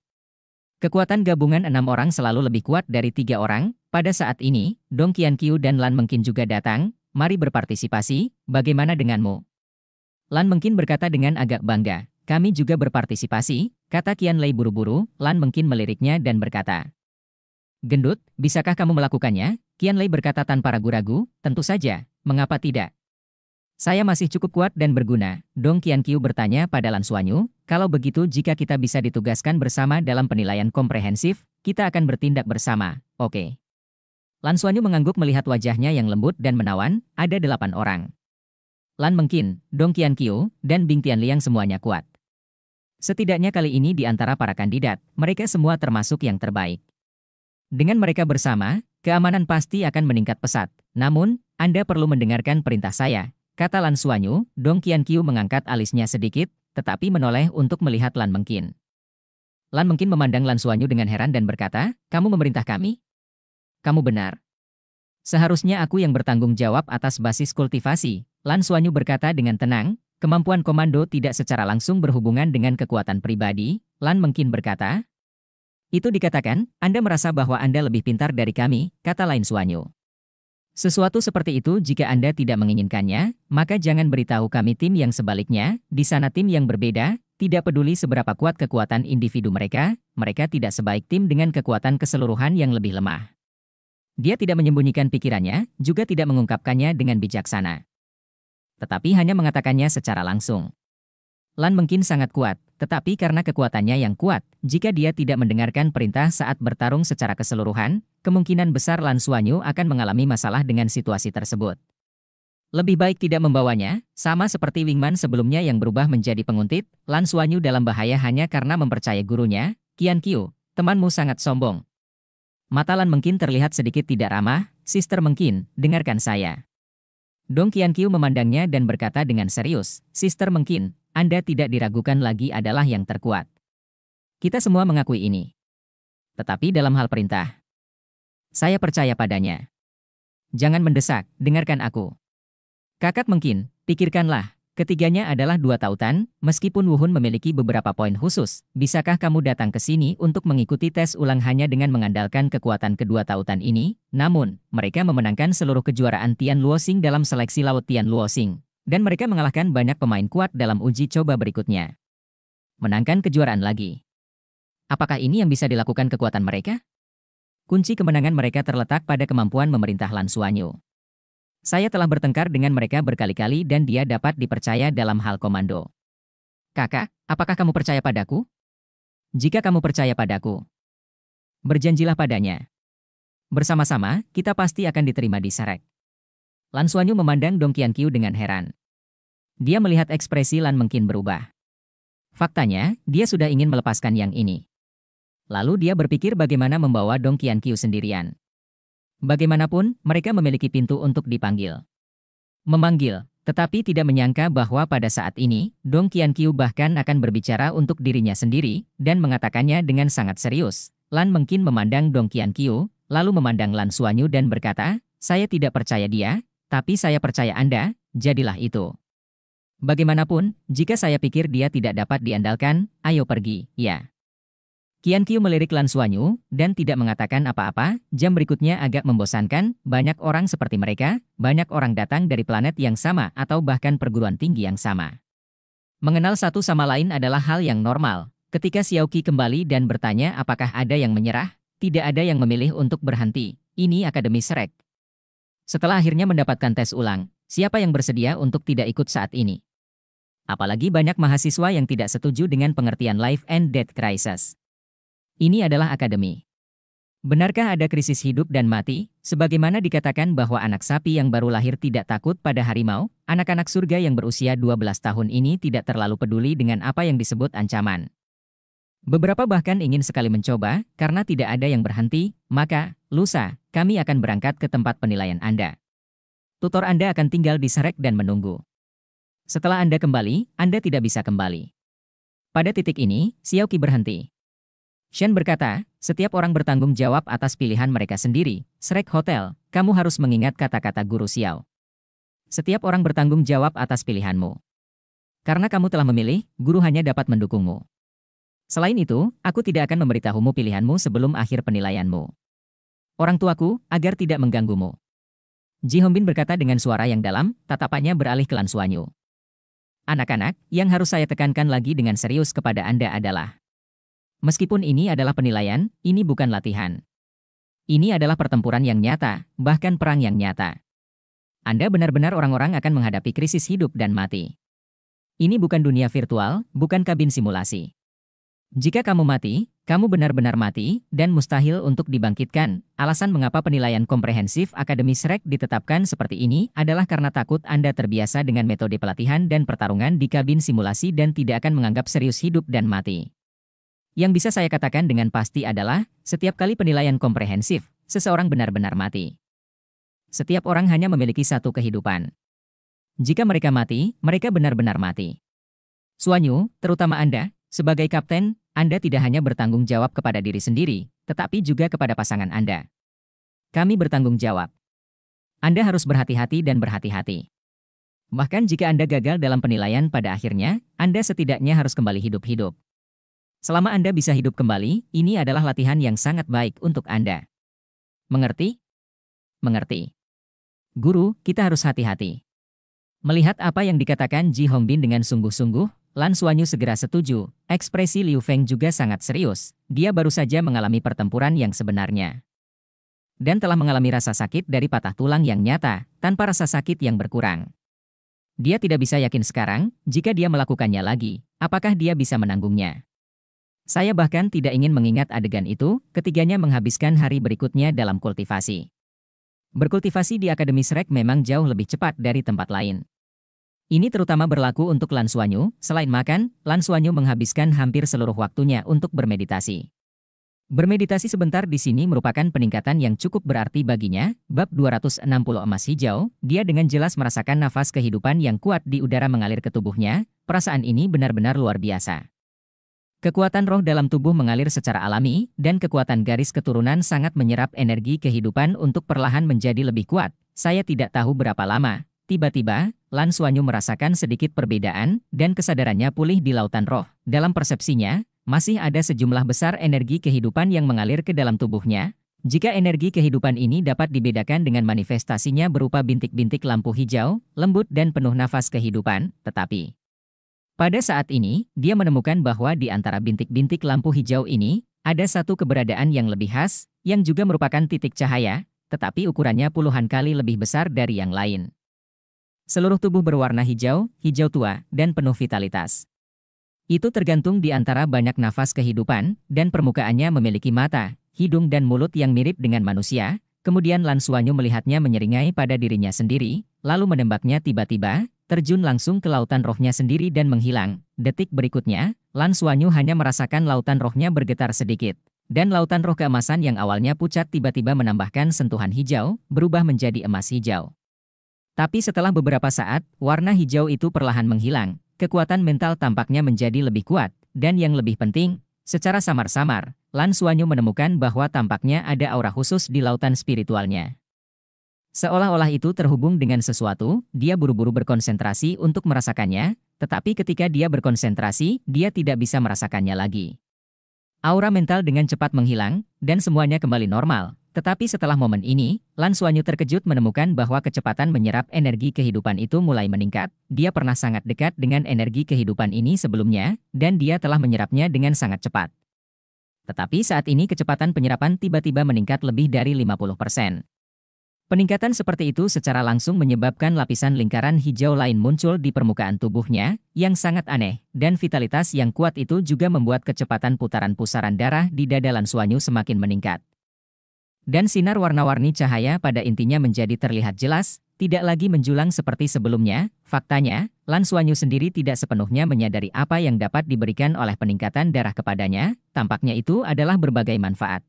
Kekuatan gabungan enam orang selalu lebih kuat dari tiga orang. Pada saat ini, Dong Qianqiu dan Lan Mengkin juga datang, mari berpartisipasi, bagaimana denganmu? Lan mungkin berkata dengan agak bangga, kami juga berpartisipasi, kata Kian Lei buru-buru, Lan mungkin meliriknya dan berkata. Gendut, bisakah kamu melakukannya? Kian Lei berkata tanpa ragu-ragu, tentu saja, mengapa tidak? Saya masih cukup kuat dan berguna. Dong Kian Kiu bertanya pada Lan Suanyu, kalau begitu jika kita bisa ditugaskan bersama dalam penilaian komprehensif, kita akan bertindak bersama, oke. Okay. Lan Suanyu mengangguk melihat wajahnya yang lembut dan menawan, ada delapan orang. Lan Mengkin, Dong Qian Qiu, dan Bing Tian Liang semuanya kuat. Setidaknya kali ini di antara para kandidat, mereka semua termasuk yang terbaik. Dengan mereka bersama, keamanan pasti akan meningkat pesat. Namun, Anda perlu mendengarkan perintah saya, kata Lan Suanyu, Dong Qian Qiu mengangkat alisnya sedikit, tetapi menoleh untuk melihat Lan Mengkin. Lan Mengkin memandang Lan Suanyu dengan heran dan berkata, kamu memerintah kami? kamu benar. Seharusnya aku yang bertanggung jawab atas basis kultivasi, Lan Suanyu berkata dengan tenang, kemampuan komando tidak secara langsung berhubungan dengan kekuatan pribadi, Lan Mengkin berkata. Itu dikatakan, Anda merasa bahwa Anda lebih pintar dari kami, kata Lan Suanyu. Sesuatu seperti itu jika Anda tidak menginginkannya, maka jangan beritahu kami tim yang sebaliknya, di sana tim yang berbeda, tidak peduli seberapa kuat kekuatan individu mereka, mereka tidak sebaik tim dengan kekuatan keseluruhan yang lebih lemah. Dia tidak menyembunyikan pikirannya, juga tidak mengungkapkannya dengan bijaksana. Tetapi hanya mengatakannya secara langsung. Lan mungkin sangat kuat, tetapi karena kekuatannya yang kuat, jika dia tidak mendengarkan perintah saat bertarung secara keseluruhan, kemungkinan besar Lan Suanyu akan mengalami masalah dengan situasi tersebut. Lebih baik tidak membawanya, sama seperti Wingman sebelumnya yang berubah menjadi penguntit, Lan Suanyu dalam bahaya hanya karena mempercayai gurunya, Qian Qiu, temanmu sangat sombong, Mata Matalan Mengkin terlihat sedikit tidak ramah, Sister Mengkin, dengarkan saya. Dong Qiankyu memandangnya dan berkata dengan serius, Sister Mengkin, Anda tidak diragukan lagi adalah yang terkuat. Kita semua mengakui ini. Tetapi dalam hal perintah, saya percaya padanya. Jangan mendesak, dengarkan aku. Kakak Mengkin, pikirkanlah, Ketiganya adalah dua tautan, meskipun Wuhun memiliki beberapa poin khusus, bisakah kamu datang ke sini untuk mengikuti tes ulang hanya dengan mengandalkan kekuatan kedua tautan ini? Namun, mereka memenangkan seluruh kejuaraan Tian Luosing dalam seleksi laut Tian Luosing, dan mereka mengalahkan banyak pemain kuat dalam uji coba berikutnya. Menangkan kejuaraan lagi. Apakah ini yang bisa dilakukan kekuatan mereka? Kunci kemenangan mereka terletak pada kemampuan memerintah Lan Suanyu. Saya telah bertengkar dengan mereka berkali-kali dan dia dapat dipercaya dalam hal komando. Kakak, apakah kamu percaya padaku? Jika kamu percaya padaku, berjanjilah padanya. Bersama-sama, kita pasti akan diterima di Sarek. Lan Suanyu memandang Dong Qianqiu dengan heran. Dia melihat ekspresi Lan Mengkin berubah. Faktanya, dia sudah ingin melepaskan yang ini. Lalu dia berpikir bagaimana membawa Dong Qianqiu sendirian. Bagaimanapun, mereka memiliki pintu untuk dipanggil. Memanggil, tetapi tidak menyangka bahwa pada saat ini, Dong Qianqiu bahkan akan berbicara untuk dirinya sendiri, dan mengatakannya dengan sangat serius. Lan mungkin memandang Dong Qianqiu, lalu memandang Lan Suanyu dan berkata, saya tidak percaya dia, tapi saya percaya Anda, jadilah itu. Bagaimanapun, jika saya pikir dia tidak dapat diandalkan, ayo pergi, ya. Kian Kiu melirik Lan Suanyu dan tidak mengatakan apa-apa, jam berikutnya agak membosankan, banyak orang seperti mereka, banyak orang datang dari planet yang sama atau bahkan perguruan tinggi yang sama. Mengenal satu sama lain adalah hal yang normal. Ketika Qi kembali dan bertanya apakah ada yang menyerah, tidak ada yang memilih untuk berhenti. Ini Akademi Serek. Setelah akhirnya mendapatkan tes ulang, siapa yang bersedia untuk tidak ikut saat ini? Apalagi banyak mahasiswa yang tidak setuju dengan pengertian life and death crisis. Ini adalah akademi. Benarkah ada krisis hidup dan mati, sebagaimana dikatakan bahwa anak sapi yang baru lahir tidak takut pada harimau, anak-anak surga yang berusia 12 tahun ini tidak terlalu peduli dengan apa yang disebut ancaman. Beberapa bahkan ingin sekali mencoba, karena tidak ada yang berhenti, maka, lusa, kami akan berangkat ke tempat penilaian Anda. Tutor Anda akan tinggal di serek dan menunggu. Setelah Anda kembali, Anda tidak bisa kembali. Pada titik ini, Xiaoki berhenti. Shen berkata, setiap orang bertanggung jawab atas pilihan mereka sendiri, Srek Hotel, kamu harus mengingat kata-kata Guru Xiao. Setiap orang bertanggung jawab atas pilihanmu. Karena kamu telah memilih, guru hanya dapat mendukungmu. Selain itu, aku tidak akan memberitahumu pilihanmu sebelum akhir penilaianmu. Orang tuaku, agar tidak mengganggumu. Ji Hongbin berkata dengan suara yang dalam, tatapannya beralih ke Lan Suanyu. Anak-anak, yang harus saya tekankan lagi dengan serius kepada Anda adalah Meskipun ini adalah penilaian, ini bukan latihan. Ini adalah pertempuran yang nyata, bahkan perang yang nyata. Anda benar-benar orang-orang akan menghadapi krisis hidup dan mati. Ini bukan dunia virtual, bukan kabin simulasi. Jika kamu mati, kamu benar-benar mati dan mustahil untuk dibangkitkan. Alasan mengapa penilaian komprehensif akademi Srek ditetapkan seperti ini adalah karena takut Anda terbiasa dengan metode pelatihan dan pertarungan di kabin simulasi dan tidak akan menganggap serius hidup dan mati. Yang bisa saya katakan dengan pasti adalah, setiap kali penilaian komprehensif, seseorang benar-benar mati. Setiap orang hanya memiliki satu kehidupan. Jika mereka mati, mereka benar-benar mati. Suanyu, terutama Anda, sebagai kapten, Anda tidak hanya bertanggung jawab kepada diri sendiri, tetapi juga kepada pasangan Anda. Kami bertanggung jawab. Anda harus berhati-hati dan berhati-hati. Bahkan jika Anda gagal dalam penilaian pada akhirnya, Anda setidaknya harus kembali hidup-hidup. Selama Anda bisa hidup kembali, ini adalah latihan yang sangat baik untuk Anda. Mengerti? Mengerti. Guru, kita harus hati-hati. Melihat apa yang dikatakan Ji Hongbin dengan sungguh-sungguh, Lan Suanyu segera setuju. Ekspresi Liu Feng juga sangat serius. Dia baru saja mengalami pertempuran yang sebenarnya. Dan telah mengalami rasa sakit dari patah tulang yang nyata, tanpa rasa sakit yang berkurang. Dia tidak bisa yakin sekarang, jika dia melakukannya lagi, apakah dia bisa menanggungnya. Saya bahkan tidak ingin mengingat adegan itu, ketiganya menghabiskan hari berikutnya dalam kultivasi. Berkultivasi di Akademi Srek memang jauh lebih cepat dari tempat lain. Ini terutama berlaku untuk Lansuanyu, selain makan, Lansuanyu menghabiskan hampir seluruh waktunya untuk bermeditasi. Bermeditasi sebentar di sini merupakan peningkatan yang cukup berarti baginya. Bab 260 emas hijau, dia dengan jelas merasakan nafas kehidupan yang kuat di udara mengalir ke tubuhnya. Perasaan ini benar-benar luar biasa. Kekuatan roh dalam tubuh mengalir secara alami, dan kekuatan garis keturunan sangat menyerap energi kehidupan untuk perlahan menjadi lebih kuat. Saya tidak tahu berapa lama. Tiba-tiba, Lan Suanyu merasakan sedikit perbedaan, dan kesadarannya pulih di lautan roh. Dalam persepsinya, masih ada sejumlah besar energi kehidupan yang mengalir ke dalam tubuhnya. Jika energi kehidupan ini dapat dibedakan dengan manifestasinya berupa bintik-bintik lampu hijau, lembut dan penuh nafas kehidupan, tetapi pada saat ini, dia menemukan bahwa di antara bintik-bintik lampu hijau ini, ada satu keberadaan yang lebih khas, yang juga merupakan titik cahaya, tetapi ukurannya puluhan kali lebih besar dari yang lain. Seluruh tubuh berwarna hijau, hijau tua, dan penuh vitalitas. Itu tergantung di antara banyak nafas kehidupan, dan permukaannya memiliki mata, hidung dan mulut yang mirip dengan manusia, kemudian Lansuanyu melihatnya menyeringai pada dirinya sendiri, lalu menembaknya tiba-tiba, terjun langsung ke lautan rohnya sendiri dan menghilang. Detik berikutnya, Lan Suanyu hanya merasakan lautan rohnya bergetar sedikit. Dan lautan roh keemasan yang awalnya pucat tiba-tiba menambahkan sentuhan hijau, berubah menjadi emas hijau. Tapi setelah beberapa saat, warna hijau itu perlahan menghilang. Kekuatan mental tampaknya menjadi lebih kuat, dan yang lebih penting, secara samar-samar, Lan Suanyu menemukan bahwa tampaknya ada aura khusus di lautan spiritualnya. Seolah-olah itu terhubung dengan sesuatu, dia buru-buru berkonsentrasi untuk merasakannya, tetapi ketika dia berkonsentrasi, dia tidak bisa merasakannya lagi. Aura mental dengan cepat menghilang, dan semuanya kembali normal. Tetapi setelah momen ini, Lan Suanyu terkejut menemukan bahwa kecepatan menyerap energi kehidupan itu mulai meningkat. Dia pernah sangat dekat dengan energi kehidupan ini sebelumnya, dan dia telah menyerapnya dengan sangat cepat. Tetapi saat ini kecepatan penyerapan tiba-tiba meningkat lebih dari 50 Peningkatan seperti itu secara langsung menyebabkan lapisan lingkaran hijau lain muncul di permukaan tubuhnya, yang sangat aneh, dan vitalitas yang kuat itu juga membuat kecepatan putaran pusaran darah di dada Lansuanyu semakin meningkat. Dan sinar warna-warni cahaya pada intinya menjadi terlihat jelas, tidak lagi menjulang seperti sebelumnya, faktanya, Lansuanyu sendiri tidak sepenuhnya menyadari apa yang dapat diberikan oleh peningkatan darah kepadanya, tampaknya itu adalah berbagai manfaat.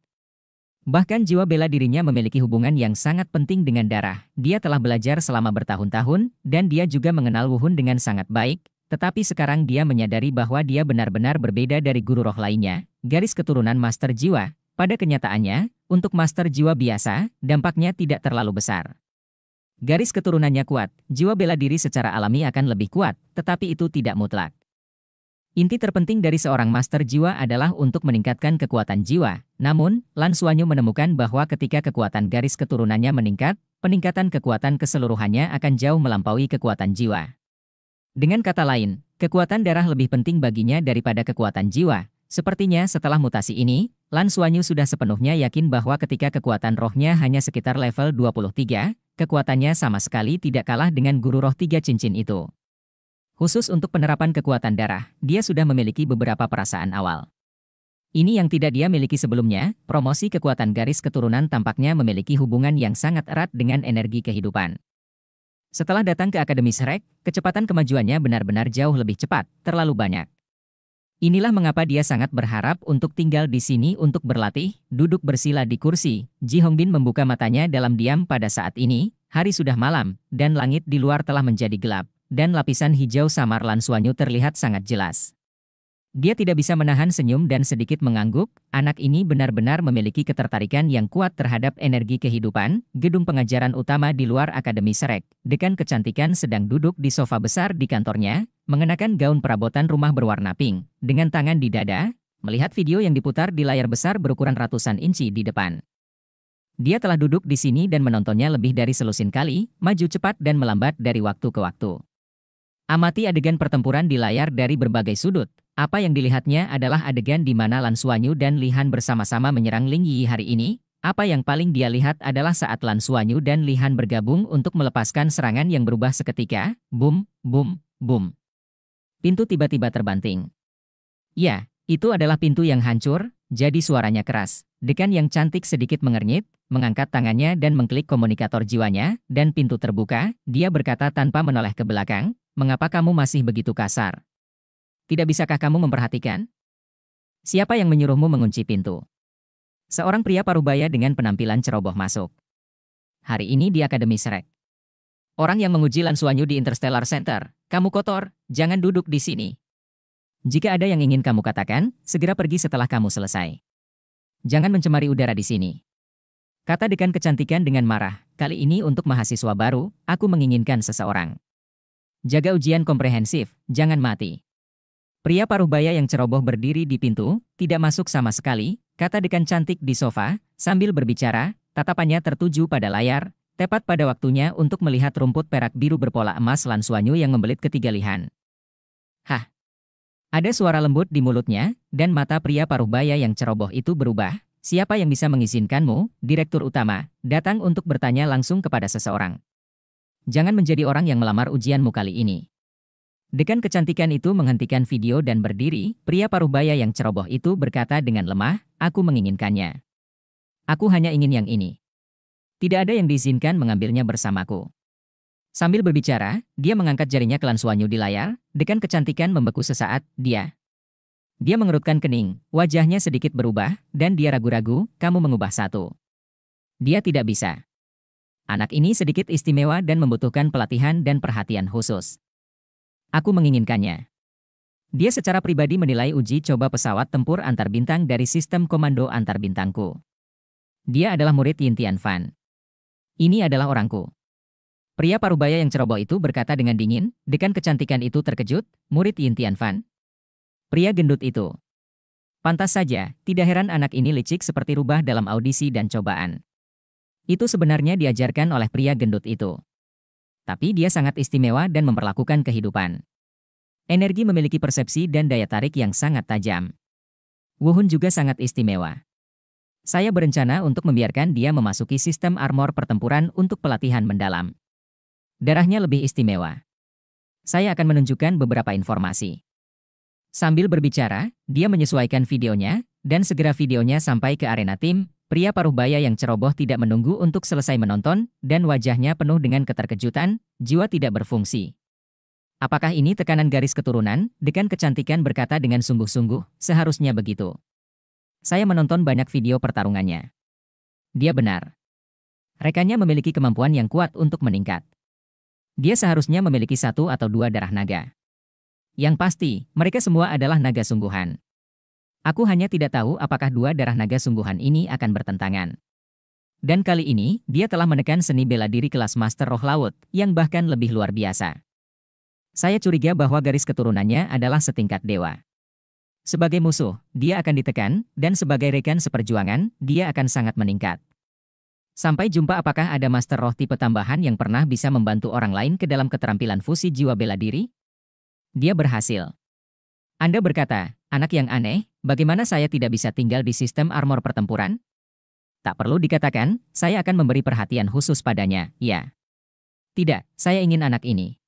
Bahkan jiwa bela dirinya memiliki hubungan yang sangat penting dengan darah. Dia telah belajar selama bertahun-tahun, dan dia juga mengenal Wuhun dengan sangat baik. Tetapi sekarang dia menyadari bahwa dia benar-benar berbeda dari guru roh lainnya, garis keturunan Master Jiwa. Pada kenyataannya, untuk Master Jiwa biasa, dampaknya tidak terlalu besar. Garis keturunannya kuat, jiwa bela diri secara alami akan lebih kuat, tetapi itu tidak mutlak. Inti terpenting dari seorang master jiwa adalah untuk meningkatkan kekuatan jiwa. Namun, Lan Suanyu menemukan bahwa ketika kekuatan garis keturunannya meningkat, peningkatan kekuatan keseluruhannya akan jauh melampaui kekuatan jiwa. Dengan kata lain, kekuatan darah lebih penting baginya daripada kekuatan jiwa. Sepertinya setelah mutasi ini, Lan Suanyu sudah sepenuhnya yakin bahwa ketika kekuatan rohnya hanya sekitar level 23, kekuatannya sama sekali tidak kalah dengan guru roh tiga cincin itu. Khusus untuk penerapan kekuatan darah, dia sudah memiliki beberapa perasaan awal. Ini yang tidak dia miliki sebelumnya, promosi kekuatan garis keturunan tampaknya memiliki hubungan yang sangat erat dengan energi kehidupan. Setelah datang ke Akademi Shrek, kecepatan kemajuannya benar-benar jauh lebih cepat, terlalu banyak. Inilah mengapa dia sangat berharap untuk tinggal di sini untuk berlatih, duduk bersila di kursi. Ji Hongbin membuka matanya dalam diam pada saat ini, hari sudah malam, dan langit di luar telah menjadi gelap dan lapisan hijau samar Lansuanyu terlihat sangat jelas. Dia tidak bisa menahan senyum dan sedikit mengangguk, anak ini benar-benar memiliki ketertarikan yang kuat terhadap energi kehidupan, gedung pengajaran utama di luar Akademi Serek. Dekan kecantikan sedang duduk di sofa besar di kantornya, mengenakan gaun perabotan rumah berwarna pink, dengan tangan di dada, melihat video yang diputar di layar besar berukuran ratusan inci di depan. Dia telah duduk di sini dan menontonnya lebih dari selusin kali, maju cepat dan melambat dari waktu ke waktu. Amati adegan pertempuran di layar dari berbagai sudut. Apa yang dilihatnya adalah adegan di mana Lan Suanyu dan Lihan bersama-sama menyerang Ling Yi hari ini. Apa yang paling dia lihat adalah saat Lan Suanyu dan Lihan bergabung untuk melepaskan serangan yang berubah seketika. Boom, boom, boom. Pintu tiba-tiba terbanting. Ya, itu adalah pintu yang hancur, jadi suaranya keras. Dekan yang cantik sedikit mengernyit, mengangkat tangannya dan mengklik komunikator jiwanya, dan pintu terbuka, dia berkata tanpa menoleh ke belakang, Mengapa kamu masih begitu kasar? Tidak bisakah kamu memperhatikan? Siapa yang menyuruhmu mengunci pintu? Seorang pria parubaya dengan penampilan ceroboh masuk. Hari ini di Akademi Shrek. Orang yang menguji Lansuanyu di Interstellar Center. Kamu kotor, jangan duduk di sini. Jika ada yang ingin kamu katakan, segera pergi setelah kamu selesai. Jangan mencemari udara di sini. Kata dekan kecantikan dengan marah, kali ini untuk mahasiswa baru, aku menginginkan seseorang. Jaga ujian komprehensif, jangan mati. Pria paruh baya yang ceroboh berdiri di pintu, tidak masuk sama sekali, kata dekan cantik di sofa, sambil berbicara, tatapannya tertuju pada layar, tepat pada waktunya untuk melihat rumput perak biru berpola emas lansuanyu yang membelit ketiga lihan. Hah. Ada suara lembut di mulutnya, dan mata pria paruh baya yang ceroboh itu berubah, siapa yang bisa mengizinkanmu, direktur utama, datang untuk bertanya langsung kepada seseorang. Jangan menjadi orang yang melamar ujianmu kali ini. Dekan kecantikan itu menghentikan video dan berdiri, pria paruh baya yang ceroboh itu berkata dengan lemah, aku menginginkannya. Aku hanya ingin yang ini. Tidak ada yang diizinkan mengambilnya bersamaku. Sambil berbicara, dia mengangkat jarinya ke Lansuanyu di layar, dekan kecantikan membeku sesaat, dia. Dia mengerutkan kening, wajahnya sedikit berubah, dan dia ragu-ragu, kamu mengubah satu. Dia tidak bisa. Anak ini sedikit istimewa dan membutuhkan pelatihan dan perhatian khusus. Aku menginginkannya. Dia secara pribadi menilai uji coba pesawat tempur antar bintang dari sistem komando antar bintangku. Dia adalah murid Yin Tian Fan. Ini adalah orangku. Pria parubaya yang ceroboh itu berkata dengan dingin, dengan kecantikan itu terkejut, murid Yin Tian Fan. Pria gendut itu. Pantas saja, tidak heran anak ini licik seperti rubah dalam audisi dan cobaan. Itu sebenarnya diajarkan oleh pria gendut itu. Tapi dia sangat istimewa dan memperlakukan kehidupan. Energi memiliki persepsi dan daya tarik yang sangat tajam. Wuhun juga sangat istimewa. Saya berencana untuk membiarkan dia memasuki sistem armor pertempuran untuk pelatihan mendalam. Darahnya lebih istimewa. Saya akan menunjukkan beberapa informasi. Sambil berbicara, dia menyesuaikan videonya, dan segera videonya sampai ke arena tim, Pria paruh baya yang ceroboh tidak menunggu untuk selesai menonton, dan wajahnya penuh dengan keterkejutan, jiwa tidak berfungsi. Apakah ini tekanan garis keturunan? Dekan kecantikan berkata dengan sungguh-sungguh, seharusnya begitu. Saya menonton banyak video pertarungannya. Dia benar. Rekannya memiliki kemampuan yang kuat untuk meningkat. Dia seharusnya memiliki satu atau dua darah naga. Yang pasti, mereka semua adalah naga sungguhan. Aku hanya tidak tahu apakah dua darah naga sungguhan ini akan bertentangan. Dan kali ini, dia telah menekan seni bela diri kelas Master Roh Laut, yang bahkan lebih luar biasa. Saya curiga bahwa garis keturunannya adalah setingkat dewa. Sebagai musuh, dia akan ditekan, dan sebagai rekan seperjuangan, dia akan sangat meningkat. Sampai jumpa apakah ada Master Roh tipe tambahan yang pernah bisa membantu orang lain ke dalam keterampilan fusi jiwa bela diri? Dia berhasil. Anda berkata, Anak yang aneh, bagaimana saya tidak bisa tinggal di sistem armor pertempuran? Tak perlu dikatakan, saya akan memberi perhatian khusus padanya, ya. Tidak, saya ingin anak ini.